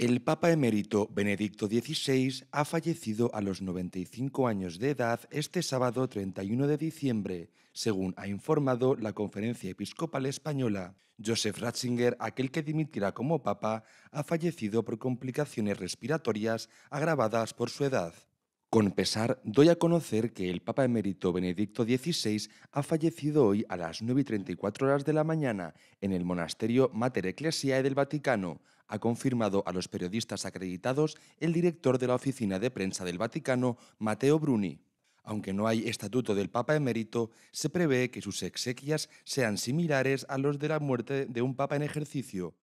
El Papa emérito Benedicto XVI ha fallecido a los 95 años de edad este sábado 31 de diciembre, según ha informado la Conferencia Episcopal Española. Joseph Ratzinger, aquel que dimitirá como Papa, ha fallecido por complicaciones respiratorias agravadas por su edad. Con pesar, doy a conocer que el Papa emérito Benedicto XVI ha fallecido hoy a las 9 y 34 horas de la mañana en el monasterio Mater Ecclesiae del Vaticano, ha confirmado a los periodistas acreditados el director de la oficina de prensa del Vaticano, Mateo Bruni. Aunque no hay estatuto del Papa emérito, se prevé que sus exequias sean similares a los de la muerte de un Papa en ejercicio.